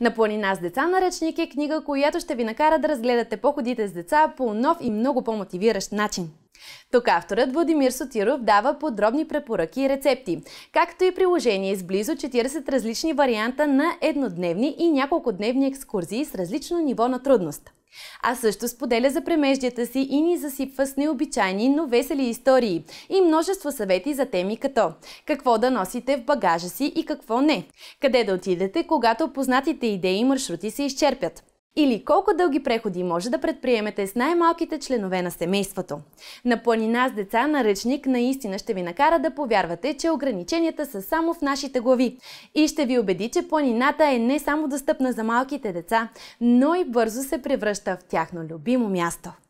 На планина с деца на ръчник е книга, която ще ви накара да разгледате походите с деца по нов и много по-мотивиращ начин. Тук авторът Владимир Сотиров дава подробни препоръки и рецепти, както и приложение с близо 40 различни варианта на еднодневни и няколкодневни екскурзии с различно ниво на трудност. А също споделя за премеждията си и ни засипва с необичайни, но весели истории и множество съвети за теми като какво да носите в багажа си и какво не, къде да отидете, когато познатите идеи и маршрути се изчерпят, или колко дълги преходи може да предприемете с най-малките членове на семейството. На планина с деца на ръчник наистина ще ви накара да повярвате, че ограниченията са само в нашите глави. И ще ви убеди, че планината е не само достъпна за малките деца, но и бързо се превръща в тяхно любимо място.